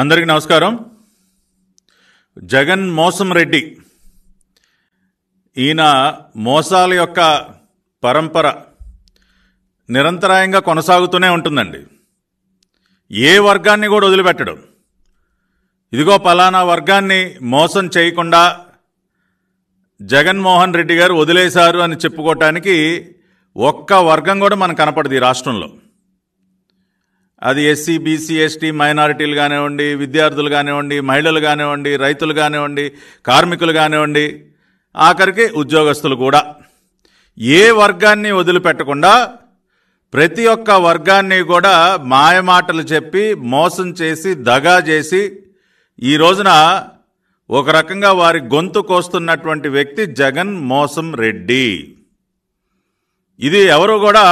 అందరికీ నమస్కారం జగన్ మోసం రెడ్డి ఈయన మోసాల యొక్క పరంపర నిరంతరాయంగా కొనసాగుతూనే ఉంటుందండి ఏ వర్గాన్ని కూడా వదిలిపెట్టడం ఇదిగో పలానా వర్గాన్ని మోసం చేయకుండా జగన్మోహన్ రెడ్డి గారు వదిలేశారు అని చెప్పుకోవటానికి ఒక్క వర్గం కూడా మనకు కనపడదు ఈ రాష్ట్రంలో అది ఎస్సీ బీసీ ఎస్టీ మైనారిటీలు కానివ్వండి విద్యార్థులు కానివ్వండి మహిళలు కానివ్వండి రైతులు కానివ్వండి కార్మికులు కానివ్వండి ఆఖరికి ఉద్యోగస్తులు కూడా ఏ వర్గాన్ని వదిలిపెట్టకుండా ప్రతి ఒక్క వర్గాన్ని కూడా మాయమాటలు చెప్పి మోసం చేసి దగా చేసి ఈ రోజున ఒక రకంగా వారి గొంతు కోస్తున్నటువంటి వ్యక్తి జగన్ మోసం రెడ్డి ఇది ఎవరు కూడా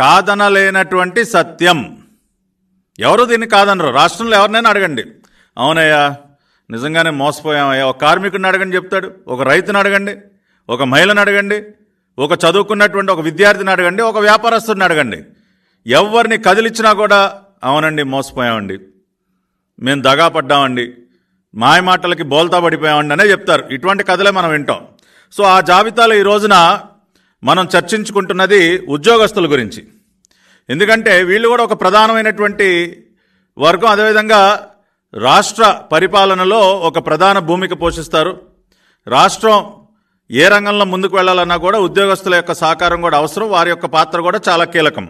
కాదనలేనటువంటి సత్యం ఎవరు దీన్ని కాదనరు రాష్ట్రంలో ఎవరినైనా అడగండి అవునయ్యా నిజంగానే మోసపోయామయ్యా ఒక కార్మికుడిని అడగండి చెప్తాడు ఒక రైతుని అడగండి ఒక మహిళను అడగండి ఒక చదువుకున్నటువంటి ఒక విద్యార్థిని అడగండి ఒక వ్యాపారస్తుడిని అడగండి ఎవరిని కదిలిచ్చినా కూడా అవునండి మోసపోయామండి మేము దగా పడ్డామండి మాయ మాటలకి బోల్తా పడిపోయామండి అనే చెప్తారు ఇటువంటి కథలే మనం వింటాం సో ఆ జాబితాలో ఈ రోజున మనం చర్చించుకుంటున్నది ఉద్యోగస్తుల గురించి ఎందుకంటే వీళ్ళు కూడా ఒక ప్రధానమైనటువంటి వర్గం అదేవిధంగా రాష్ట్ర పరిపాలనలో ఒక ప్రధాన భూమిక పోషిస్తారు రాష్ట్రం ఏ రంగంలో ముందుకు వెళ్ళాలన్నా కూడా ఉద్యోగస్తుల యొక్క సహకారం కూడా అవసరం వారి యొక్క పాత్ర కూడా చాలా కీలకం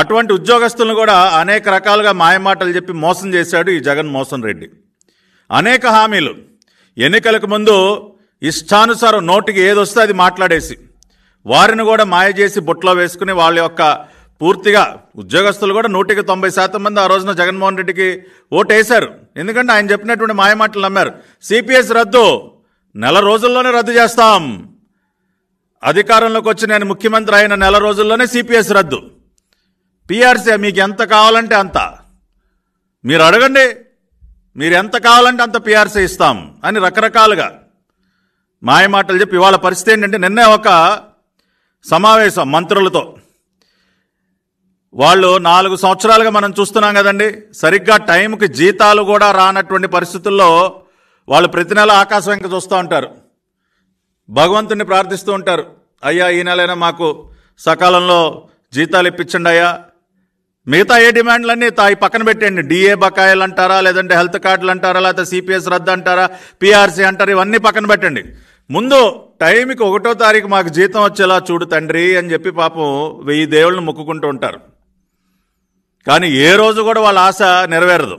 అటువంటి ఉద్యోగస్తులను కూడా అనేక రకాలుగా మాయమాటలు చెప్పి మోసం చేశాడు ఈ జగన్మోహన్ రెడ్డి అనేక హామీలు ఎన్నికలకు ముందు ఇష్టానుసారం నోటికి ఏదొస్తే అది మాట్లాడేసి వారిని కూడా మాయ చేసి బుట్లో వేసుకుని వాళ్ళ యొక్క పూర్తిగా ఉద్యోగస్తులు కూడా నూటికి తొంభై శాతం మంది ఆ రోజున జగన్మోహన్ రెడ్డికి ఓటేశారు ఎందుకంటే ఆయన చెప్పినటువంటి మాయమాటలు నమ్మారు సిపిఎస్ రద్దు నెల రోజుల్లోనే రద్దు చేస్తాం అధికారంలోకి వచ్చి నేను ముఖ్యమంత్రి అయిన నెల రోజుల్లోనే సిపిఎస్ రద్దు పిఆర్సీ మీకు ఎంత కావాలంటే అంత మీరు అడగండి మీరు ఎంత కావాలంటే అంత పిఆర్సీ ఇస్తాం అని రకరకాలుగా మాయమాటలు చెప్పి ఇవాళ పరిస్థితి ఏంటంటే నిన్నే ఒక సమావేశం మంత్రులతో వాళ్ళు నాలుగు సంవత్సరాలుగా మనం చూస్తున్నాం కదండి సరిగ్గా టైంకి జీతాలు కూడా రానటువంటి పరిస్థితుల్లో వాళ్ళు ప్రతి నెల ఆకాశం ఇంకా చూస్తూ ఉంటారు భగవంతుని ప్రార్థిస్తూ ఉంటారు అయ్యా ఈ నెలైనా మాకు సకాలంలో జీతాలు ఇప్పించండి అయ్యా మిగతా ఏ డిమాండ్లన్నీ తాయి పక్కన పెట్టండి డిఏ బకాయిలు అంటారా లేదంటే హెల్త్ కార్డులు అంటారా లేకపోతే సిపిఎస్ రద్దు అంటారా పిఆర్సీ అంటారు ఇవన్నీ పక్కన పెట్టండి ముందు టైంకి ఒకటో తారీఖు మాకు జీతం వచ్చేలా చూడు తండ్రి అని చెప్పి పాపం వెయ్యి దేవుళ్ళని మొక్కుకుంటూ ఉంటారు కానీ ఏ రోజు కూడా వాళ్ళ ఆశ నెరవేరదు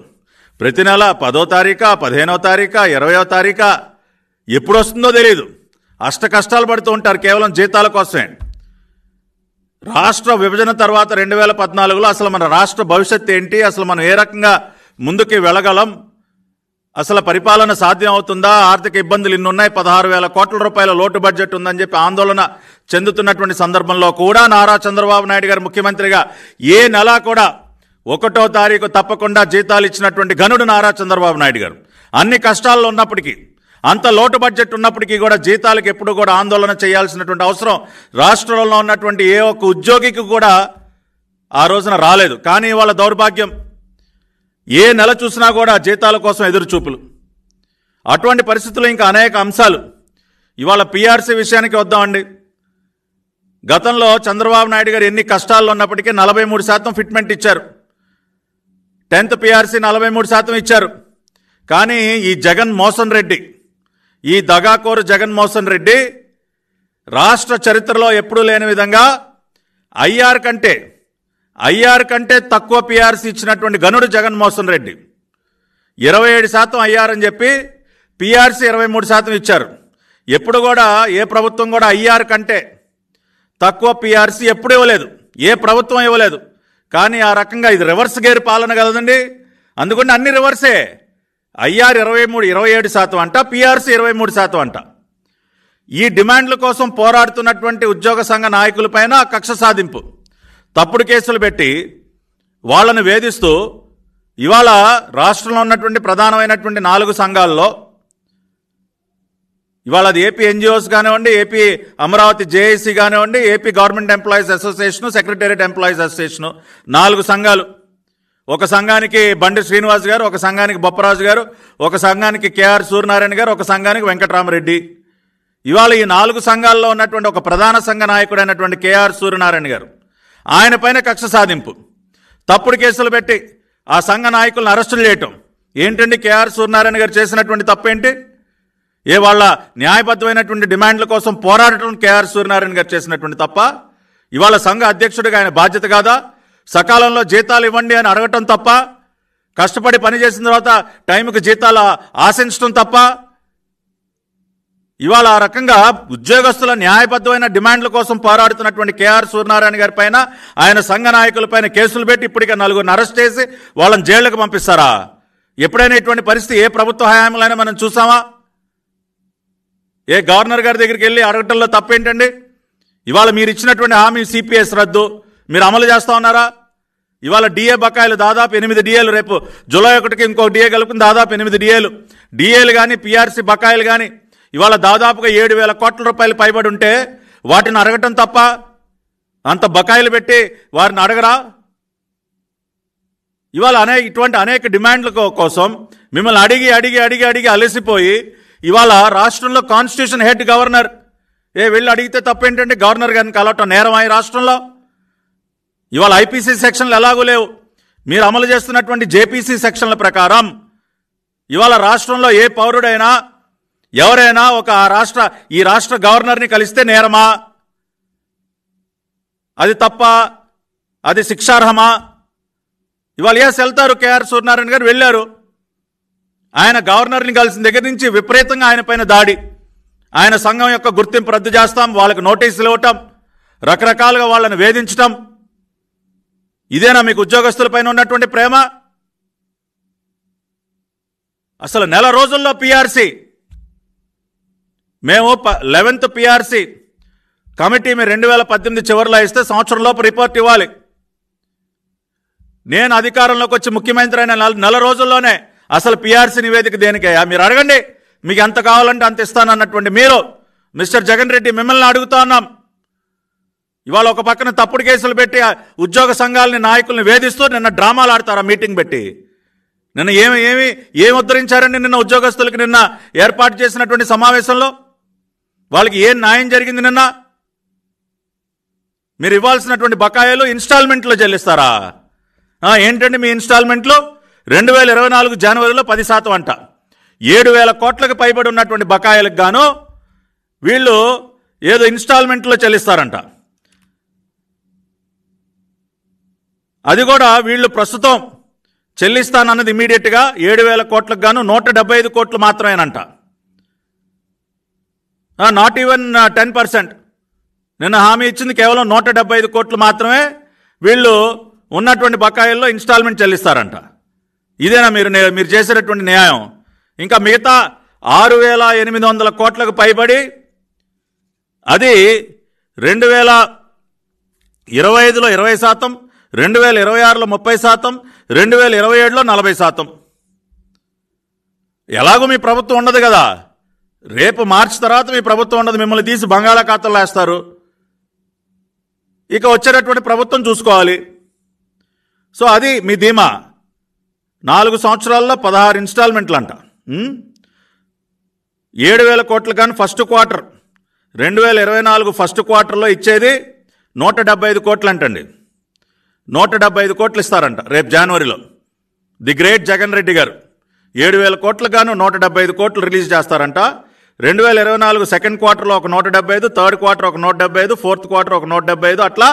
ప్రతి నెల పదో తారీఖా పదిహేనో తారీఖా ఇరవయో తారీఖా ఎప్పుడు వస్తుందో తెలియదు అష్ట కష్టాలు పడుతూ ఉంటారు కేవలం జీతాల కోసమే రాష్ట్ర విభజన తర్వాత రెండు వేల పద్నాలుగులో అసలు మన రాష్ట్ర భవిష్యత్తు ఏంటి అసలు మనం ఏ రకంగా ముందుకి వెళ్ళగలం అసలు పరిపాలన సాధ్యం అవుతుందా ఆర్థిక ఇబ్బందులు ఇన్ని ఉన్నాయి పదహారు వేల కోట్ల రూపాయల లోటు బడ్జెట్ ఉందని చెప్పి ఆందోళన చెందుతున్నటువంటి సందర్భంలో కూడా నారా చంద్రబాబు నాయుడు గారు ముఖ్యమంత్రిగా ఏ నెల కూడా ఒకటో తారీఖు తప్పకుండా జీతాలు ఇచ్చినటువంటి గనుడు నారా చంద్రబాబు నాయుడు గారు అన్ని కష్టాల్లో ఉన్నప్పటికీ అంత లోటు బడ్జెట్ ఉన్నప్పటికీ కూడా జీతాలకు ఎప్పుడు కూడా ఆందోళన చేయాల్సినటువంటి అవసరం రాష్ట్రంలో ఉన్నటువంటి ఏ ఒక్క ఉద్యోగికి కూడా ఆ రోజున రాలేదు కానీ వాళ్ళ దౌర్భాగ్యం ఏ నెల చూసినా కూడా జీతాల కోసం ఎదురుచూపులు అటువంటి పరిస్థితులు ఇంకా అనేక అంశాలు ఇవాళ పీఆర్సీ విషయానికి వద్దామండి గతంలో చంద్రబాబు నాయుడు గారు ఎన్ని కష్టాల్లో ఉన్నప్పటికీ నలభై మూడు శాతం ఫిట్మెంట్ ఇచ్చారు టెన్త్ పిఆర్సీ నలభై మూడు శాతం ఇచ్చారు కానీ ఈ జగన్మోహన్ రెడ్డి ఈ దగాకోరు జగన్మోహన్ రెడ్డి రాష్ట్ర చరిత్రలో ఎప్పుడూ లేని విధంగా ఐఆర్ కంటే ఐఆర్ కంటే తక్కువ పిఆర్సీ ఇచ్చినటువంటి గనుడు జగన్మోహన్ రెడ్డి ఇరవై ఏడు శాతం ఐఆర్ అని చెప్పి పిఆర్సీ ఇరవై మూడు శాతం ఇచ్చారు ఎప్పుడు కూడా ఏ ప్రభుత్వం కూడా ఐఆర్ కంటే తక్కువ పిఆర్సీ ఎప్పుడు ఇవ్వలేదు ఏ ప్రభుత్వం ఇవ్వలేదు కానీ ఆ రకంగా ఇది రివర్స్ గేర్ పాలన కదండి అందుకని అన్ని రివర్సే ఐఆర్ ఇరవై మూడు ఇరవై ఏడు శాతం అంట పిఆర్సీ ఇరవై మూడు శాతం అంట ఈ డిమాండ్ల కోసం పోరాడుతున్నటువంటి ఉద్యోగ సంఘ నాయకులపైన కక్ష సాధింపు తప్పుడు కేసులు పెట్టి వాళ్ళను వేధిస్తూ ఇవాళ రాష్ట్రంలో ఉన్నటువంటి ప్రధానమైనటువంటి నాలుగు సంఘాల్లో ఇవాళ అది ఏపీ ఎన్జిఓస్ కానివ్వండి ఏపీ అమరావతి జేఏసీ కానివ్వండి AP government employees association secretariat employees association నాలుగు సంఘాలు ఒక సంఘానికి బండి శ్రీనివాస్ గారు ఒక సంఘానికి బొప్పరాజు గారు ఒక సంఘానికి కేఆర్ సూర్యనారాయణ గారు ఒక సంఘానికి వెంకటరామరెడ్డి ఇవాళ ఈ నాలుగు సంఘాల్లో ఉన్నటువంటి ఒక ప్రధాన సంఘ నాయకుడైనటువంటి కేఆర్ సూర్యనారాయణ గారు ఆయన పైన కక్ష సాధింపు తప్పుడు కేసులు పెట్టి ఆ సంఘ నాయకులను అరెస్టులు చేయటం ఏంటండి కేఆర్ సూర్యనారాయణ గారు చేసినటువంటి తప్పేంటి ఏ వాళ్ళ న్యాయబద్ధమైనటువంటి డిమాండ్ల కోసం పోరాడటం కేఆర్ సూర్యనారాయణ గారు చేసినటువంటి తప్ప ఇవాళ సంఘ అధ్యక్షుడిగా ఆయన బాధ్యత కాదా సకాలంలో జీతాలు ఇవ్వండి అని అడగటం తప్ప కష్టపడి పనిచేసిన తర్వాత టైంకి జీతాలు ఆశించడం తప్ప ఇవాళ ఆ రకంగా ఉద్యోగస్తుల న్యాయబద్ధమైన డిమాండ్ల కోసం పోరాడుతున్నటువంటి కేఆర్ సూర్యనారాయణ గారి పైన ఆయన సంఘ నాయకులపైన కేసులు పెట్టి ఇప్పటికే నలుగురిని అరెస్ట్ చేసి వాళ్ళని జైళ్లకు పంపిస్తారా ఎప్పుడైనా ఇటువంటి పరిస్థితి ఏ ప్రభుత్వ హయాంలో మనం చూసామా ఏ గవర్నర్ గారి దగ్గరికి వెళ్ళి అడగటంలో తప్పేంటండి ఇవాళ మీరు ఇచ్చినటువంటి హామీ సిపిఎస్ రద్దు మీరు అమలు చేస్తా ఉన్నారా ఇవాళ డిఏ బకాయిలు దాదాపు ఎనిమిది డిఏలు రేపు జూలై ఒకటికి ఇంకో డిఏ కలుపుకుని దాదాపు ఎనిమిది డిఏలు డిఏలు కానీ పిఆర్సీ బకాయిలు కానీ ఇవాళ దాదాపుగా ఏడు వేల కోట్ల రూపాయలు పైబడి ఉంటే వాటిని అడగటం తప్ప అంత బకాయిలు పెట్టి వారిని అడగరా ఇవాళ అనే ఇటువంటి అనేక డిమాండ్ల కోసం మిమ్మల్ని అడిగి అడిగి అడిగి అడిగి అలసిపోయి ఇవాళ రాష్ట్రంలో కాన్స్టిట్యూషన్ హెడ్ గవర్నర్ ఏ వెళ్ళి అడిగితే తప్పేంటంటే గవర్నర్ గారిని కలవటం నేరం ఈ రాష్ట్రంలో ఇవాళ ఐపీసీ సెక్షన్లు ఎలాగూ లేవు మీరు అమలు చేస్తున్నటువంటి జేపీసీ సెక్షన్ల ప్రకారం ఇవాళ రాష్ట్రంలో ఏ పౌరుడైనా ఎవరైనా ఒక రాష్ట్ర ఈ రాష్ట్ర గవర్నర్ని కలిస్తే నేరమా అది తప్ప అది శిక్షార్హమా ఇవాళ ఏ వెళ్తారు కేఆర్ సూర్యనారాయణ గారు వెళ్ళారు ఆయన గవర్నర్ని కలిసిన దగ్గర నుంచి విపరీతంగా ఆయన దాడి ఆయన సంఘం యొక్క గుర్తింపు రద్దు చేస్తాం వాళ్ళకి నోటీసులు ఇవ్వటం రకరకాలుగా వాళ్ళని వేధించటం ఇదేనా మీకు ఉద్యోగస్తులపైన ఉన్నటువంటి ప్రేమ అసలు నెల రోజుల్లో పిఆర్సీ మేము లెవెన్త్ పీఆర్సీ కమిటీ మీరు రెండు వేల పద్దెనిమిది చివరిలో ఇస్తే సంవత్సరంలోపు రిపోర్ట్ ఇవ్వాలి నేను అధికారంలోకి వచ్చి ముఖ్యమంత్రి అయిన నెల రోజుల్లోనే అసలు పిఆర్సీ నివేదిక దేనికయ్యా మీరు అడగండి మీకు ఎంత కావాలంటే అంత ఇస్తాను అన్నటువంటి మీరు మిస్టర్ జగన్ రెడ్డి మిమ్మల్ని అడుగుతా ఉన్నాం ఇవాళ ఒక పక్కన తప్పుడు కేసులు పెట్టి ఉద్యోగ సంఘాలని నాయకుల్ని వేధిస్తూ నిన్న డ్రామాలు ఆడతారు మీటింగ్ పెట్టి నిన్న ఏమి ఏమి ఏమి ఉద్ధరించారని నిన్న ఉద్యోగస్తులకు నిన్న ఏర్పాటు చేసినటువంటి సమావేశంలో వాళ్ళకి ఏం న్యాయం జరిగింది నిన్న మీరు ఇవ్వాల్సినటువంటి బకాయిలు ఇన్స్టాల్మెంట్లో చెల్లిస్తారా ఏంటండి మీ ఇన్స్టాల్మెంట్లో రెండు వేల ఇరవై నాలుగు జనవరిలో పది శాతం అంట ఏడు వేల కోట్లకు పైబడి ఉన్నటువంటి బకాయిలకు గాను వీళ్ళు ఏదో ఇన్స్టాల్మెంట్లో చెల్లిస్తారంట అది కూడా వీళ్ళు ప్రస్తుతం చెల్లిస్తానన్నది ఇమీడియట్గా ఏడు వేల కోట్లకు గాను నూట డెబ్బై ఐదు కోట్లు మాత్రమేనంట నాట్ ఈవెన్ టెన్ పర్సెంట్ నిన్న హామీ ఇచ్చింది కేవలం నూట డెబ్బై ఐదు కోట్లు మాత్రమే వీళ్ళు ఉన్నటువంటి బకాయిల్లో ఇన్స్టాల్మెంట్ చెల్లిస్తారంట ఇదేనా మీరు మీరు చేసేటటువంటి న్యాయం ఇంకా మిగతా ఆరు వేల ఎనిమిది వందల కోట్లకు పైబడి అది రెండు వేల ఇరవై ఐదులో ఇరవై శాతం రెండు వేల ఇరవై ఆరులో ముప్పై శాతం రెండు వేల ఇరవై ఏడులో నలభై శాతం ఎలాగో మీ ప్రభుత్వం ఉండదు కదా రేపు మార్చి తర్వాత మీ ప్రభుత్వం ఉండదు మిమ్మల్ని తీసి బంగాళాఖాతంలో వేస్తారు ఇక వచ్చేటటువంటి ప్రభుత్వం చూసుకోవాలి సో అది మీ ధీమా నాలుగు సంవత్సరాల్లో పదహారు ఇన్స్టాల్మెంట్లు అంట ఏడు వేల కోట్లు కానీ ఫస్ట్ క్వార్టర్ రెండు వేల ఇరవై నాలుగు ఫస్ట్ క్వార్టర్లో ఇచ్చేది నూట డెబ్బై ఐదు కోట్లు అంటండి నూట డెబ్బై ఐదు కోట్లు ఇస్తారంట రేపు జనవరిలో ది గ్రేట్ జగన్ రెడ్డి గారు ఏడు వేల కోట్లు గాను నూట డెబ్బై ఐదు కోట్లు రిలీజ్ చేస్తారంట రెండు వేల ఇరవై నాలుగు సెకండ్ క్వార్టర్లో ఒక నూట డెబ్బై ఐదు థర్డ్ క్వార్టర్ ఒక నూట డెబ్బై ఐదు ఫోర్త్ క్వార్టర్ ఒక నూట డెబ్బై ఐదు అట్లా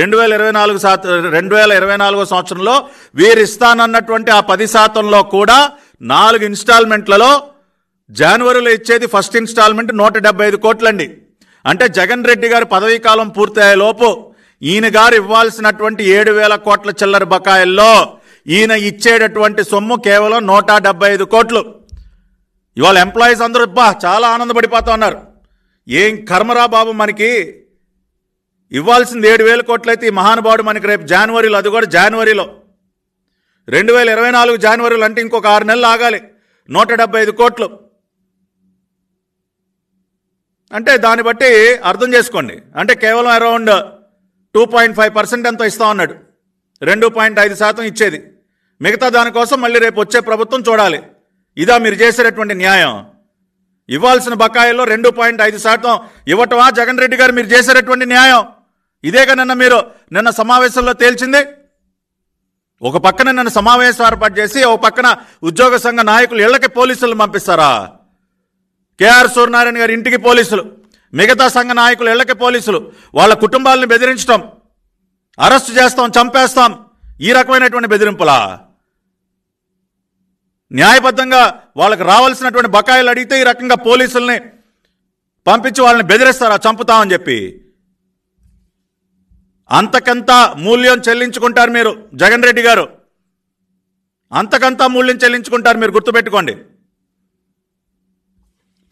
రెండు వేల ఇరవై నాలుగు శాతం రెండు వేల ఇరవై నాలుగో సంవత్సరంలో వీరిస్తానన్నటువంటి ఆ పది శాతంలో కూడా నాలుగు ఇన్స్టాల్మెంట్లలో జనవరిలో ఇచ్చేది ఫస్ట్ ఇన్స్టాల్మెంట్ నూట డెబ్బై ఐదు కోట్లండి అంటే జగన్ రెడ్డి గారి పదవీ కాలం పూర్తయ్యే లోపు ఈయన గారు ఇవ్వాల్సినటువంటి ఏడు వేల కోట్ల చిల్లర బకాయిల్లో ఈయన ఇచ్చేటటువంటి సొమ్ము కేవలం నూట డెబ్బై ఐదు కోట్లు ఇవాళ ఎంప్లాయీస్ అందరూ బా చాలా ఆనందపడిపోతా ఉన్నారు ఏం కర్మరా బాబు మనకి ఇవ్వాల్సింది ఏడు వేల కోట్లయితే ఈ మహానుభావుడు మనకి రేపు జనవరిలో అది కూడా జనవరిలో రెండు వేల ఇరవై నాలుగు జనవరిలో అంటే ఇంకొక ఆరు నెలలు ఆగాలి నూట డెబ్బై ఐదు కోట్లు అంటే దాన్ని బట్టి అర్థం చేసుకోండి అంటే కేవలం around two point five percent ఎంతో ఇస్తా ఉన్నాడు రెండు పాయింట్ ఐదు శాతం ఇచ్చేది మిగతా దానికోసం మళ్ళీ రేపు వచ్చే ప్రభుత్వం చూడాలి ఇదా మీరు చేసేటటువంటి న్యాయం ఇవ్వాల్సిన బకాయిల్లో రెండు పాయింట్ ఐదు శాతం ఇవ్వటమా జగన్ రెడ్డి గారు మీరు చేసేటటువంటి న్యాయం ఇదేగా నిన్న మీరు నిన్న సమావేశంలో తేల్చింది ఒక పక్కన నన్ను సమావేశం ఏర్పాటు చేసి ఒక పక్కన ఉద్యోగ సంఘ నాయకులు ఇళ్లకి పోలీసులు పంపిస్తారా కేఆర్ సూర్యనారాయణ గారి ఇంటికి పోలీసులు మిగతా సంఘ నాయకులు ఇళ్లకి పోలీసులు వాళ్ళ కుటుంబాలను బెదిరించడం అరెస్ట్ చేస్తాం చంపేస్తాం ఈ రకమైనటువంటి బెదిరింపులా న్యాయబద్ధంగా వాళ్ళకి రావాల్సినటువంటి బకాయిలు అడిగితే ఈ రకంగా పోలీసుల్ని పంపించి వాళ్ళని బెదిరిస్తారా చంపుతామని చెప్పి అంతకంతా మూల్యం చెల్లించుకుంటారు మీరు జగన్ రెడ్డి గారు అంతకంతా మూల్యం చెల్లించుకుంటారు మీరు గుర్తుపెట్టుకోండి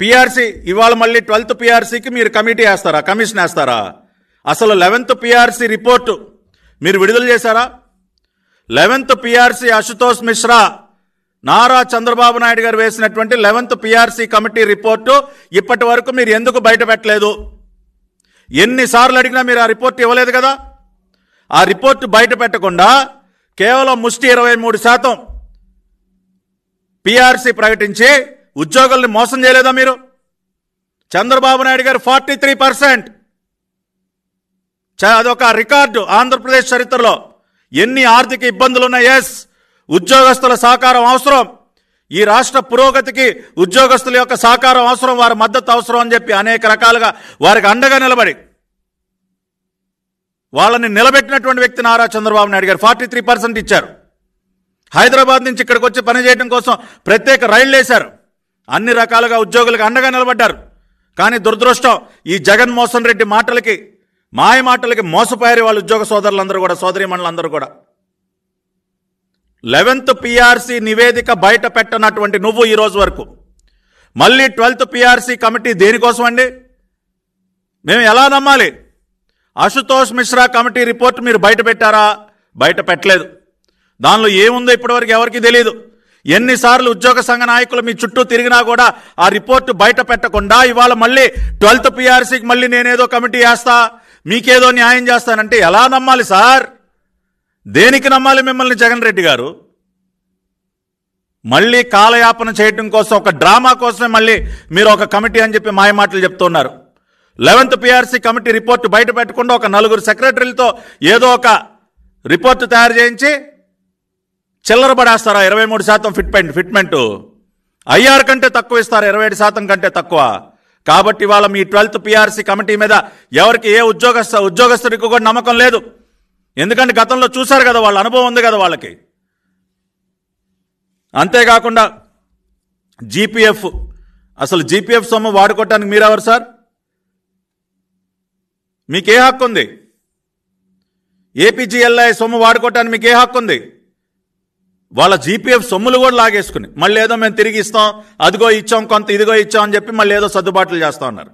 పిఆర్సీ ఇవాళ మళ్ళీ ట్వెల్త్ పిఆర్సీకి మీరు కమిటీ వేస్తారా కమిషన్ వేస్తారా అసలు లెవెన్త్ పిఆర్సీ రిపోర్టు మీరు విడుదల చేశారా లెవెన్త్ పిఆర్సీ అశుతోష్ మిశ్రా నారా చంద్రబాబు నాయుడు గారు వేసినటువంటి లెవెన్త్ పిఆర్సీ కమిటీ రిపోర్టు ఇప్పటి వరకు మీరు ఎందుకు బయట పెట్టలేదు ఎన్నిసార్లు అడిగినా మీరు ఆ రిపోర్ట్ ఇవ్వలేదు కదా ఆ రిపోర్టు బయట పెట్టకుండా కేవలం ముష్టి ఇరవై మూడు శాతం పిఆర్సీ ప్రకటించి ఉద్యోగుల్ని మోసం చేయలేదా మీరు Chandrababu Naidu garu forty three percent అదొక రికార్డు ఆంధ్రప్రదేశ్ చరిత్రలో ఎన్ని ఆర్థిక ఇబ్బందులు ఉన్నాయి ఎస్ ఉద్యోగస్తుల సహకారం అవసరం ఈ రాష్ట్ర పురోగతికి ఉద్యోగస్తుల యొక్క సహకారం అవసరం వారి మద్దతు అవసరం అని చెప్పి అనేక రకాలుగా వారికి అండగా నిలబడి వాళ్ళని నిలబెట్టినటువంటి వ్యక్తి Nara Chandrababu Naidu garu forty three percent ఇచ్చారు హైదరాబాద్ నుంచి ఇక్కడికి వచ్చి పనిచేయడం కోసం ప్రత్యేక రైళ్లు వేశారు అన్ని రకాలుగా ఉద్యోగులకు అండగా నిలబడ్డారు కానీ దురదృష్టం ఈ జగన్మోహన్ రెడ్డి మాటలకి మాయ మాటలకి మోసపోయారు వాళ్ళ ఉద్యోగ సోదరులందరూ కూడా సోదరి మండలందరూ కూడా లెవెన్త్ పిఆర్సీ నివేదిక బయట పెట్టనటువంటి నువ్వు ఈరోజు వరకు మళ్ళీ ట్వెల్త్ పిఆర్సీ కమిటీ దేనికోసం అండి మేము ఎలా నమ్మాలి అశుతోష్ మిశ్రా కమిటీ రిపోర్ట్ మీరు బయట పెట్టారా బయట పెట్టలేదు దానిలో ఏముందో ఇప్పటివరకు ఎవరికి తెలియదు ఎన్నిసార్లు ఉద్యోగ సంఘ నాయకులు మీ చుట్టూ తిరిగినా కూడా ఆ రిపోర్టు బయట పెట్టకుండా ఇవాళ మళ్ళీ ట్వెల్త్ పిఆర్సీకి మళ్ళీ నేనేదో కమిటీ వేస్తా మీకేదో న్యాయం చేస్తానంటే ఎలా నమ్మాలి సార్ దేనికి నమ్మాలి మిమ్మల్ని జగన్ రెడ్డి గారు మళ్ళీ కాలయాపన చేయడం కోసం ఒక డ్రామా కోసమే మళ్ళీ మీరు ఒక కమిటీ అని చెప్పి మాయమాటలు చెప్తున్నారు లెవెన్త్ పిఆర్సి కమిటీ రిపోర్ట్ బయట పెట్టకుండా ఒక నలుగురు సెక్రటరీలతో ఏదో ఒక రిపోర్ట్ తయారు చేయించి చిల్లర పడేస్తారా ఇరవై మూడు శాతం ఫిట్మెంట్ ఫిట్మెంట్ ఐఆర్ కంటే తక్కువ ఇస్తారు ఇరవై ఏడు శాతం కంటే తక్కువ కాబట్టి వాళ్ళ మీ ట్వెల్త్ పీఆర్సీ కమిటీ మీద ఎవరికి ఏ ఉద్యోగస్థ ఉద్యోగస్తుడికి కూడా నమ్మకం లేదు ఎందుకంటే గతంలో చూశారు కదా వాళ్ళ అనుభవం ఉంది కదా వాళ్ళకి అంతేకాకుండా జీపీఎఫ్ అసలు జీపీఎఫ్ సొమ్ము వాడుకోవటానికి మీరెవరు సార్ మీకే హక్కు ఉంది ఏపీజీఎల్ఐ సొమ్ము వాడుకోవటానికి మీకే హక్కు ఉంది వాళ్ళ జీపీఎఫ్ సొమ్ములు కూడా లాగేసుకుని మళ్ళీ ఏదో మేము తిరిగి ఇస్తాం అదిగో ఇచ్చాం కొంత ఇదిగో ఇచ్చాం అని చెప్పి మళ్ళీ ఏదో సర్దుబాట్లు చేస్తా ఉన్నారు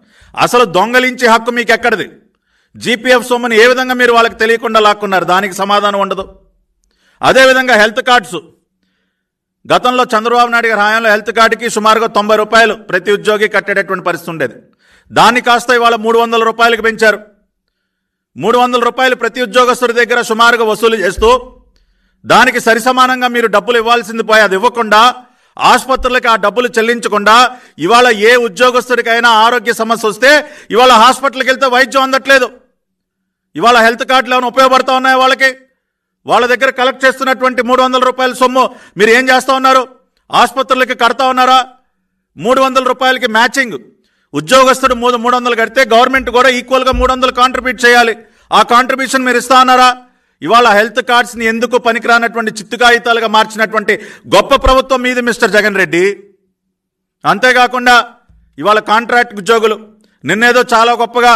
అసలు దొంగలించే హక్కు మీకు ఎక్కడిది జీపీఎఫ్ సొమ్ముని ఏ విధంగా మీరు వాళ్ళకి తెలియకుండా లాక్కున్నారు దానికి సమాధానం ఉండదు అదేవిధంగా హెల్త్ కార్డ్స్ గతంలో చంద్రబాబు నాయుడు గారి హాయంలో హెల్త్ కార్డుకి సుమారుగా తొంభై రూపాయలు ప్రతి ఉద్యోగి కట్టేటటువంటి పరిస్థితి ఉండేది దాన్ని కాస్త ఇవాళ మూడు వందల రూపాయలకు పెంచారు మూడు వందల రూపాయలు ప్రతి ఉద్యోగస్తుడి దగ్గర సుమారుగా వసూలు చేస్తూ దానికి సరిసమానంగా మీరు డబ్బులు ఇవ్వాల్సింది పోయి అది ఇవ్వకుండా ఆసుపత్రులకి ఆ డబ్బులు చెల్లించకుండా ఇవాళ ఏ ఉద్యోగస్తుడికైనా ఆరోగ్య సమస్య వస్తే ఇవాళ హాస్పిటల్కి వెళ్తే వైద్యం అందట్లేదు ఇవాళ హెల్త్ కార్డులు ఏమైనా ఉపయోగపడతా ఉన్నాయి వాళ్ళకి వాళ్ళ దగ్గర కలెక్ట్ చేస్తున్నటువంటి మూడు వందల రూపాయల సొమ్ము మీరు ఏం చేస్తూ ఉన్నారు ఆసుపత్రులకి కడతా ఉన్నారా మూడు వందల రూపాయలకి మ్యాచింగ్ ఉద్యోగస్తుడు మూడు మూడు వందలు కడితే గవర్నమెంట్ కూడా ఈక్వల్గా మూడు వందలు కాంట్రిబ్యూట్ చేయాలి ఆ కాంట్రిబ్యూషన్ మీరు ఇస్తా అన్నారా ఇవాళ హెల్త్ కార్డ్స్ని ఎందుకు పనికిరానటువంటి చిత్తుకాయితాలుగా మార్చినటువంటి గొప్ప ప్రభుత్వం మీది మిస్టర్ జగన్ రెడ్డి అంతేకాకుండా ఇవాళ కాంట్రాక్ట్ ఉద్యోగులు నిన్నేదో చాలా గొప్పగా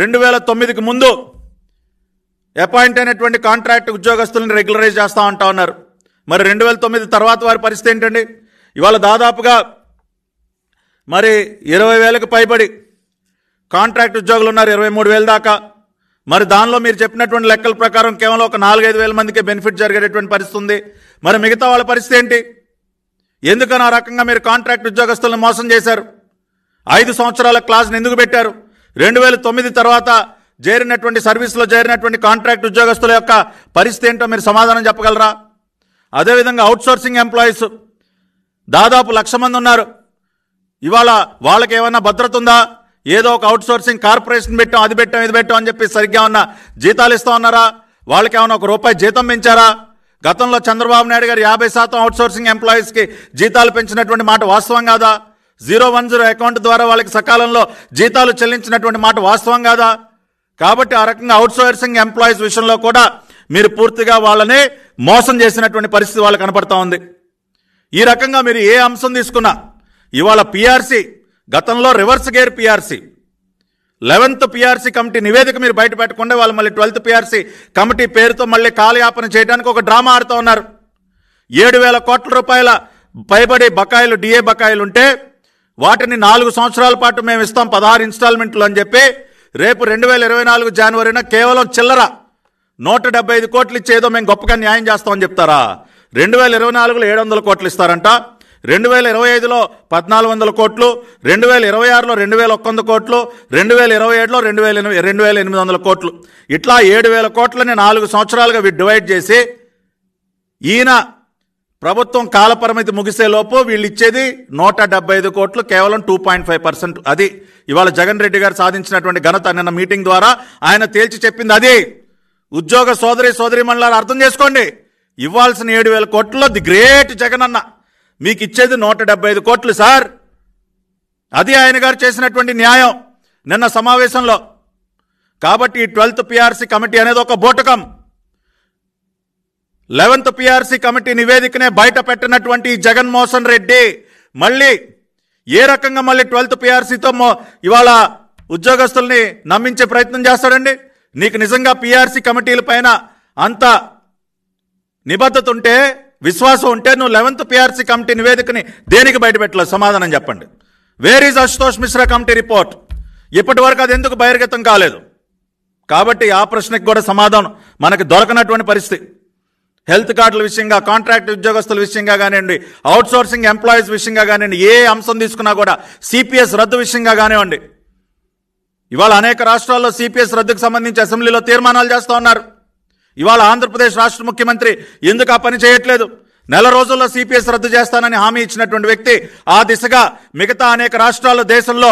రెండు వేల తొమ్మిదికి ముందు అపాయింట్ అయినటువంటి కాంట్రాక్ట్ ఉద్యోగస్తులను రెగ్యులరైజ్ చేస్తూ ఉంటా ఉన్నారు మరి రెండు వేల తొమ్మిది తర్వాత వారి పరిస్థితి ఏంటండి ఇవాళ దాదాపుగా మరి ఇరవై వేలకు పైబడి కాంట్రాక్ట్ ఉద్యోగులు ఉన్నారు ఇరవై మూడు వేల దాకా మరి దానిలో మీరు చెప్పినటువంటి లెక్కల ప్రకారం కేవలం ఒక నాలుగైదు వేల మందికే బెనిఫిట్ జరిగేటటువంటి పరిస్థితి ఉంది మరి మిగతా వాళ్ళ పరిస్థితి ఏంటి ఎందుకని ఆ రకంగా మీరు కాంట్రాక్ట్ ఉద్యోగస్తులను మోసం చేశారు ఐదు సంవత్సరాల క్లాస్ని ఎందుకు పెట్టారు రెండు వేల తొమ్మిది తర్వాత చేరినటువంటి సర్వీస్లో చేరినటువంటి కాంట్రాక్ట్ ఉద్యోగస్తుల యొక్క పరిస్థితి ఏంటో మీరు సమాధానం చెప్పగలరా అదేవిధంగా అవుట్సోర్సింగ్ ఎంప్లాయీస్ దాదాపు లక్ష మంది ఉన్నారు ఇవాళ వాళ్ళకి ఏమైనా భద్రత ఉందా ఏదో ఒక అవుట్ సోర్సింగ్ కార్పొరేషన్ పెట్టాం అది పెట్టాం ఇది పెట్టాం అని చెప్పి సరిగ్గా ఉన్న జీతాలు ఇస్తా ఉన్నారా వాళ్ళకి ఏమైనా ఒక రూపాయి జీతం పెంచారా గతంలో చంద్రబాబు నాయుడు గారు యాభై శాతం అవుట్ సోర్సింగ్ ఎంప్లాయీస్కి జీతాలు పెంచినటువంటి మాట వాస్తవం కాదా జీరో వన్ జీరో అకౌంట్ ద్వారా వాళ్ళకి సకాలంలో జీతాలు చెల్లించినటువంటి మాట వాస్తవం కాదా కాబట్టి ఆ రకంగా అవుట్ సోర్సింగ్ ఎంప్లాయీస్ విషయంలో కూడా మీరు పూర్తిగా వాళ్ళని మోసం చేసినటువంటి పరిస్థితి వాళ్ళు కనపడతా ఉంది ఈ రకంగా మీరు ఏ అంశం తీసుకున్నా ఇవాళ పీఆర్సీ గతంలో reverse gear PRC eleventh PRC committee నివేదిక మీరు బయట పెట్టకుండా వాళ్ళు మళ్ళీ ట్వెల్త్ పీఆర్సీ కమిటీ పేరుతో మళ్ళీ కాలయాపన చేయడానికి ఒక డ్రామా ఆడుతూ ఉన్నారు ఏడు వేల కోట్ల రూపాయల పైబడి బకాయిలు డిఏ బకాయిలు ఉంటే వాటిని నాలుగు సంవత్సరాల పాటు మేము ఇస్తాం పదహారు ఇన్స్టాల్మెంట్లు అని చెప్పి రేపు రెండు వేల ఇరవై నాలుగు జనవరిన కేవలం చిల్లర నూట డెబ్బై ఐదు కోట్లు ఇచ్చేదో మేము గొప్పగా న్యాయం చేస్తామని చెప్తారా రెండు వేల ఇరవై నాలుగులో ఏడు వందల కోట్లు ఇస్తారంట రెండు వేల ఇరవై ఐదులో పద్నాలుగు వందల కోట్లు రెండు వేల ఇరవై ఆరులో రెండు వేల ఒక్క వంద కోట్లు రెండు వేల ఇరవై ఏడులో రెండు వేల ఎనిమిది రెండు వేల ఎనిమిది వందల కోట్లు ఇట్లా ఏడు వేల కోట్లని నాలుగు సంవత్సరాలుగా డివైడ్ చేసి ఈయన ప్రభుత్వం కాలపరిమితి ముగిసేలోపు వీళ్ళు ఇచ్చేది నూట డెబ్బై ఐదు కోట్లు కేవలం టూ పాయింట్ ఫైవ్ పర్సెంట్ అది ఇవాళ జగన్ రెడ్డి గారు సాధించినటువంటి ఘనత నిన్న మీటింగ్ ద్వారా ఆయన తేల్చి చెప్పింది అది ఉద్యోగ సోదరి సోదరి మండలాలు అర్థం చేసుకోండి ఇవ్వాల్సిన ఏడు వేల కోట్లలో ది గ్రేట్ జగన్ అన్నా మీకు ఇచ్చేది నూట కోట్లు సార్ అది ఆయన గారు చేసినటువంటి న్యాయం నిన్న సమావేశంలో కాబట్టి ట్వెల్త్ పిఆర్సీ కమిటీ అనేది ఒక బోటకం లెవెన్త్ పిఆర్సీ కమిటీ నివేదికనే బయట పెట్టినటువంటి జగన్మోహన్ రెడ్డి మళ్ళీ ఏ రకంగా మళ్ళీ ట్వెల్త్ పిఆర్సీతో ఇవాళ ఉద్యోగస్తుల్ని నమ్మించే ప్రయత్నం చేస్తాడండి నీకు నిజంగా పిఆర్సీ పైన అంత నిబద్ధత ఉంటే విశ్వాసం ఉంటే నువ్వు లెవెన్త్ పిఆర్సీ కమిటీ నివేదికని దేనికి బయటపెట్టలేదు సమాధానం చెప్పండి where is Ashutosh Mishra committee report ఇప్పటి వరకు అది ఎందుకు బహిర్గతం కాలేదు కాబట్టి ఆ ప్రశ్నకి కూడా సమాధానం మనకు దొరకనటువంటి పరిస్థితి హెల్త్ కార్డుల విషయంగా కాంట్రాక్ట్ ఉద్యోగస్తుల విషయంగా కానివ్వండి అవుట్సోర్సింగ్ ఎంప్లాయీస్ విషయంగా కానివ్వండి ఏ అంశం తీసుకున్నా కూడా సిపిఎస్ రద్దు విషయంగా కానివ్వండి ఇవాళ అనేక రాష్ట్రాల్లో సిపిఎస్ రద్దుకు సంబంధించి అసెంబ్లీలో తీర్మానాలు చేస్తూ ఉన్నారు ఇవాళ ఆంధ్రప్రదేశ్ రాష్ట్ర ముఖ్యమంత్రి ఎందుకు ఆ పని చేయట్లేదు నెల రోజుల్లో సిపిఎస్ రద్దు చేస్తానని హామీ ఇచ్చినటువంటి వ్యక్తి ఆ దిశగా మిగతా అనేక రాష్ట్రాలు దేశంలో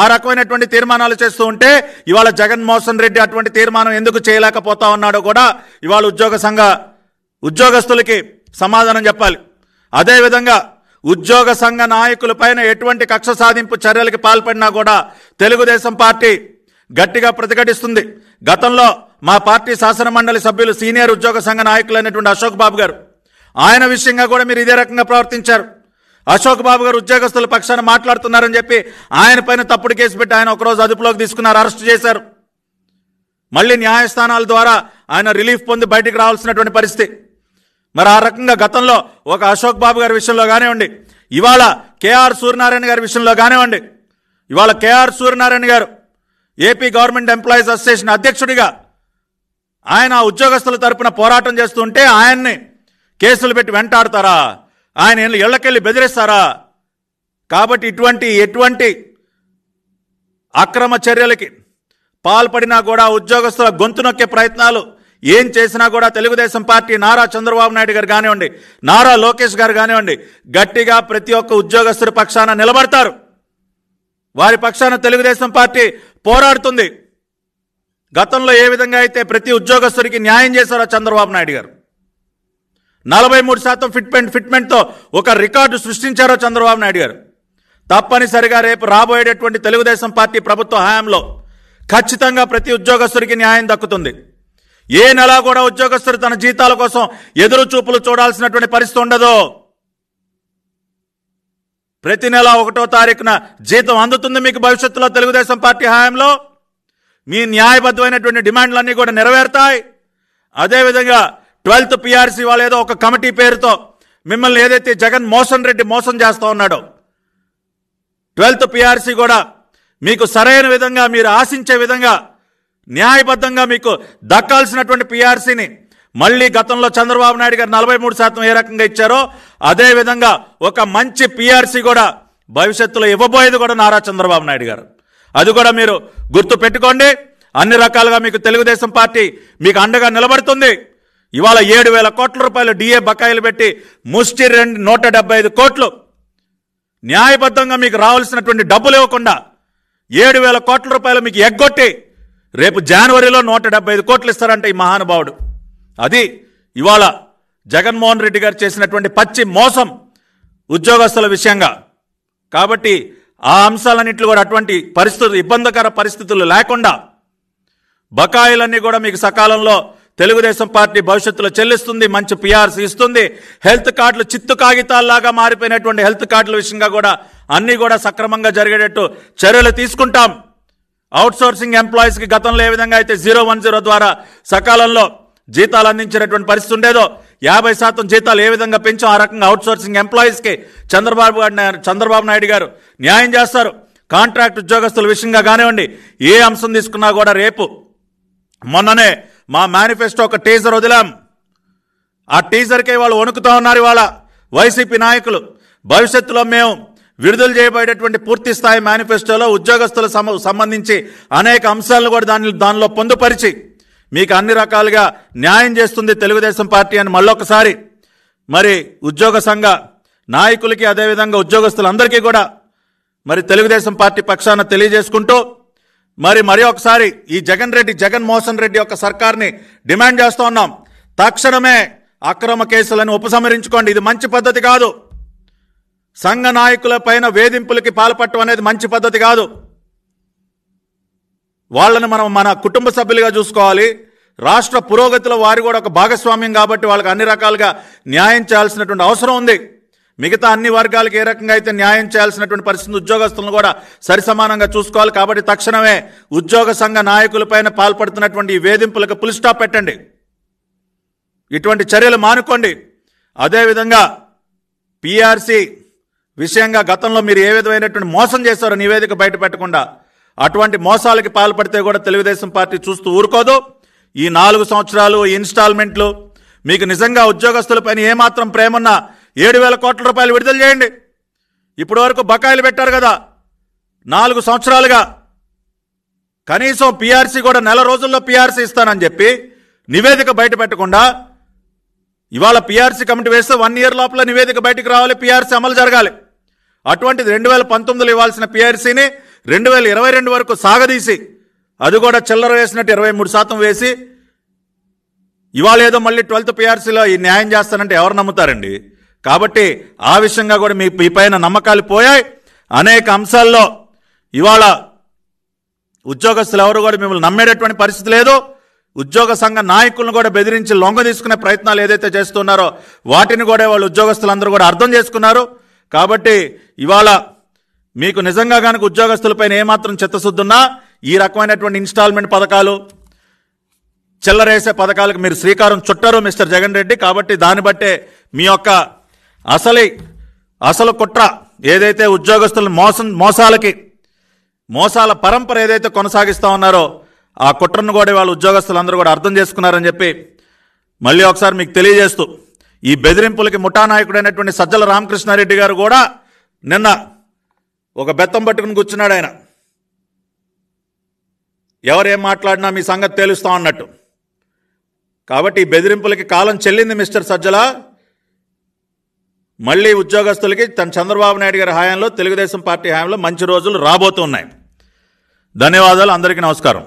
ఆ రకమైనటువంటి తీర్మానాలు చేస్తూ ఉంటే ఇవాళ జగన్మోహన్ రెడ్డి అటువంటి తీర్మానం ఎందుకు చేయలేకపోతా ఉన్నాడో కూడా ఇవాళ ఉద్యోగ సంఘ ఉద్యోగస్తులకి సమాధానం చెప్పాలి అదేవిధంగా ఉద్యోగ సంఘ నాయకులపైన ఎటువంటి కక్ష సాధింపు చర్యలకి పాల్పడినా కూడా తెలుగుదేశం పార్టీ గట్టిగా ప్రతిఘటిస్తుంది గతంలో మా పార్టీ శాసనమండలి సభ్యులు సీనియర్ ఉద్యోగ సంఘ నాయకులు అనేటువంటి అశోక్ బాబు గారు ఆయన విషయంగా కూడా మీరు ఇదే రకంగా ప్రవర్తించారు అశోక్ బాబు గారు ఉద్యోగస్తుల పక్షాన మాట్లాడుతున్నారని చెప్పి ఆయన పైన తప్పుడు కేసు పెట్టి ఆయన ఒకరోజు అదుపులోకి తీసుకున్నారు అరెస్ట్ చేశారు మళ్ళీ న్యాయస్థానాల ద్వారా ఆయన రిలీఫ్ పొంది బయటికి రావాల్సినటువంటి పరిస్థితి మరి ఆ రకంగా గతంలో ఒక అశోక్ బాబు గారి విషయంలో కానివ్వండి ఇవాళ కేఆర్ సూర్యనారాయణ గారి విషయంలో కానివ్వండి ఇవాళ కేఆర్ సూర్యనారాయణ గారు ఏపీ గవర్నమెంట్ ఎంప్లాయీస్ అసోసియేషన్ అధ్యక్షుడిగా ఆయన ఉద్యోగస్తుల తరపున పోరాటం చేస్తుంటే ఆయన్ని కేసులు పెట్టి వెంటాడతారా ఆయన ఇళ్ళకెళ్ళి బెదిరిస్తారా కాబట్టి ఇటువంటి ఎటువంటి అక్రమ చర్యలకి పాల్పడినా కూడా ఉద్యోగస్తుల గొంతు నొక్కే ప్రయత్నాలు ఏం చేసినా కూడా తెలుగుదేశం పార్టీ నారా చంద్రబాబు నాయుడు గారు కానివ్వండి నారా లోకేష్ గారు కానివ్వండి గట్టిగా ప్రతి ఒక్క ఉద్యోగస్తుడి పక్షాన నిలబడతారు వారి పక్షాన తెలుగుదేశం పార్టీ పోరాడుతుంది గతంలో ఏ విధంగా అయితే ప్రతి ఉద్యోగస్తుడికి న్యాయం చేశారో చంద్రబాబు నాయుడు గారు నలభై మూడు శాతం ఫిట్మెంట్ ఫిట్మెంట్తో ఒక రికార్డు సృష్టించారో చంద్రబాబు నాయుడు గారు తప్పనిసరిగా రేపు రాబోయేటటువంటి తెలుగుదేశం పార్టీ ప్రభుత్వ హయాంలో ఖచ్చితంగా ప్రతి ఉద్యోగస్తుడికి న్యాయం దక్కుతుంది ఏ నెల కూడా ఉద్యోగస్తుడు తన జీతాల కోసం ఎదురు చూపులు చూడాల్సినటువంటి పరిస్థితి ఉండదు ప్రతి నెల ఒకటో తారీఖున జీతం అందుతుంది మీకు భవిష్యత్తులో తెలుగుదేశం పార్టీ హయాంలో మీ న్యాయబద్ధమైనటువంటి డిమాండ్లన్నీ కూడా నెరవేరుతాయి అదేవిధంగా ట్వెల్త్ పిఆర్సీ వాళ్ళు ఏదో ఒక కమిటీ పేరుతో మిమ్మల్ని ఏదైతే జగన్ మోసన్ రెడ్డి మోసం చేస్తూ ఉన్నాడో ట్వెల్త్ పిఆర్సీ కూడా మీకు సరైన విధంగా మీరు ఆశించే విధంగా న్యాయబద్ధంగా మీకు దక్కాల్సినటువంటి పిఆర్సీని మళ్ళీ గతంలో చంద్రబాబు నాయుడు గారు నలభై మూడు శాతం ఏ రకంగా ఇచ్చారో అదేవిధంగా ఒక మంచి పిఆర్సీ కూడా భవిష్యత్తులో ఇవ్వబోయేది కూడా నారా చంద్రబాబు నాయుడు గారు అది కూడా మీరు గుర్తు పెట్టుకోండి అన్ని రకాలుగా మీకు తెలుగుదేశం పార్టీ మీకు అండగా నిలబడుతుంది ఇవాళ ఏడు వేల కోట్ల రూపాయలు డిఏ బకాయిలు పెట్టి ముష్టి రెండు నూట డెబ్బై ఐదు కోట్లు న్యాయబద్ధంగా మీకు రావాల్సినటువంటి డబ్బులు ఇవ్వకుండా ఏడు వేల కోట్ల రూపాయలు మీకు ఎగ్గొట్టి రేపు జనవరిలో నూట డెబ్బై ఐదు కోట్లు ఇస్తారంటే ఈ మహానుభావుడు అది ఇవాళ జగన్మోహన్ రెడ్డి గారు చేసినటువంటి పచ్చి మోసం ఉద్యోగస్తుల విషయంగా కాబట్టి ఆ అంశాలన్నింటిలో కూడా అటువంటి పరిస్థితులు ఇబ్బందికర పరిస్థితులు లేకుండా బకాయిలన్నీ కూడా మీకు సకాలంలో తెలుగుదేశం పార్టీ భవిష్యత్తులో చెల్లిస్తుంది మంచి పిఆర్సీ ఇస్తుంది హెల్త్ కార్డులు చిత్తు కాగితాల్లాగా మారిపోయినటువంటి హెల్త్ కార్డుల విషయంగా కూడా అన్నీ కూడా సక్రమంగా జరిగేటట్టు చర్యలు తీసుకుంటాం అవుట్సోర్సింగ్ ఎంప్లాయీస్కి గతంలో ఏ విధంగా అయితే జీరో వన్ జీరో ద్వారా సకాలంలో జీతాలు అందించినటువంటి పరిస్థితి ఉండేదో యాభై శాతం జీతాలు ఏ విధంగా పెంచో ఆ రకంగా అవుట్సోర్సింగ్ ఎంప్లాయీస్కి చంద్రబాబు చంద్రబాబు నాయుడు గారు న్యాయం చేస్తారు కాంట్రాక్ట్ ఉద్యోగస్తుల విషయంగా కానివ్వండి ఏ అంశం తీసుకున్నా కూడా రేపు మొన్ననే మా మేనిఫెస్టో ఒక టీజర్ వదిలాం ఆ టీజర్కే వాళ్ళు వణుకుతూ ఉన్నారు ఇవాళ వైసీపీ నాయకులు భవిష్యత్తులో మేము విడుదల చేయబడేటువంటి పూర్తి స్థాయి మేనిఫెస్టోలో ఉద్యోగస్తులకు సంబంధించి అనేక అంశాలను కూడా దాని దానిలో పొందుపరిచి మీకు అన్ని రకాలుగా న్యాయం చేస్తుంది తెలుగుదేశం పార్టీ అని మళ్ళొకసారి మరి ఉద్యోగ సంఘ నాయకులకి అదేవిధంగా ఉద్యోగస్తులందరికీ కూడా మరి తెలుగుదేశం పార్టీ పక్షాన తెలియజేసుకుంటూ మరి మరి ఒకసారి ఈ జగన్ రెడ్డి జగన్మోహన్ రెడ్డి యొక్క సర్కార్ని డిమాండ్ చేస్తూ ఉన్నాం తక్షణమే అక్రమ కేసులను ఉపసంహరించుకోండి ఇది మంచి పద్ధతి కాదు సంఘ నాయకుల పైన వేధింపులకి పాల్పడటం అనేది మంచి పద్ధతి కాదు వాళ్ళని మనం మన కుటుంబ సభ్యులుగా చూసుకోవాలి రాష్ట్ర పురోగతిలో వారు కూడా ఒక భాగస్వామ్యం కాబట్టి వాళ్ళకి అన్ని రకాలుగా న్యాయం చేయాల్సినటువంటి అవసరం ఉంది మిగతా అన్ని వర్గాలకు ఏ రకంగా అయితే న్యాయం చేయాల్సినటువంటి పరిస్థితి ఉద్యోగస్తులను కూడా సరిసమానంగా చూసుకోవాలి కాబట్టి తక్షణమే ఉద్యోగ సంఘ నాయకులపైన పాల్పడుతున్నటువంటి ఈ వేధింపులకు పులిస్టాప్ పెట్టండి ఇటువంటి చర్యలు మానుకోండి అదేవిధంగా పీఆర్సీ విషయంగా గతంలో మీరు ఏ విధమైనటువంటి మోసం చేశారో నివేదిక బయట పెట్టకుండా అటువంటి మోసాలకి పాల్పడితే కూడా తెలుగుదేశం పార్టీ చూస్తూ ఊరుకోదు ఈ నాలుగు సంవత్సరాలు ఇన్స్టాల్మెంట్లు మీకు నిజంగా ఉద్యోగస్తులపైన ఏమాత్రం ప్రేమన్నా ఏడు వేల కోట్ల రూపాయలు విడుదల చేయండి ఇప్పటి వరకు బకాయిలు పెట్టారు కదా నాలుగు సంవత్సరాలుగా కనీసం పీఆర్సీ కూడా నెల రోజుల్లో పీఆర్సీ ఇస్తానని చెప్పి నివేదిక బయట పెట్టకుండా ఇవాళ పీఆర్సీ కమిటీ వేస్తే వన్ ఇయర్ లోపల నివేదిక బయటకు రావాలి పీఆర్సీ అమలు జరగాలి అటువంటిది రెండు వేల పంతొమ్మిదిలో ఇవ్వాల్సిన పీఆర్సీని రెండు వేల ఇరవై రెండు వరకు సాగదీసి అది కూడా చిల్లర వేసినట్టు ఇరవై మూడు శాతం వేసి ఇవాళ ఏదో మళ్ళీ ట్వెల్త్ పిఆర్సీలో ఈ న్యాయం చేస్తానంటే ఎవరు నమ్ముతారండి కాబట్టి ఆ విషయంగా కూడా మీ మీ పైన నమ్మకాలు పోయాయి అనేక అంశాల్లో ఇవాళ ఉద్యోగస్తులు ఎవరు కూడా మిమ్మల్ని నమ్మేటటువంటి పరిస్థితి లేదు ఉద్యోగ సంఘ నాయకులను కూడా బెదిరించి లొంగ తీసుకునే ప్రయత్నాలు ఏదైతే చేస్తున్నారో వాటిని కూడా వాళ్ళు ఉద్యోగస్తులందరూ కూడా అర్థం చేసుకున్నారు కాబట్టి ఇవాళ మీకు నిజంగా కనుక ఉద్యోగస్తులపైన ఏమాత్రం చిత్తశుద్ధున్నా ఈ రకమైనటువంటి ఇన్స్టాల్మెంట్ పథకాలు చిల్లరేసే పథకాలకు మీరు శ్రీకారం చుట్టారు మిస్టర్ జగన్ రెడ్డి కాబట్టి దాన్ని బట్టే మీ యొక్క అసలి అసలు కుట్ర ఏదైతే ఉద్యోగస్తుల మోసం మోసాలకి మోసాల పరంపర ఏదైతే కొనసాగిస్తూ ఉన్నారో ఆ కుట్రను కూడా వాళ్ళ ఉద్యోగస్తులందరూ కూడా అర్థం చేసుకున్నారని చెప్పి మళ్ళీ ఒకసారి మీకు తెలియజేస్తూ ఈ బెదిరింపులకి ముఠా నాయకుడైనటువంటి సజ్జల రామకృష్ణారెడ్డి గారు కూడా నిన్న ఒక బెత్తం పట్టుకుని కూర్చున్నాడు ఆయన ఎవరేం మాట్లాడినా మీ సంగతి తేలుస్తాం అన్నట్టు కాబట్టి బెదిరింపులకి కాలం చెల్లింది మిస్టర్ సజ్జల మళ్ళీ ఉద్యోగస్తులకి తన చంద్రబాబు నాయుడు గారి హయాంలో తెలుగుదేశం పార్టీ హయాంలో మంచి రోజులు రాబోతున్నాయి ధన్యవాదాలు అందరికీ నమస్కారం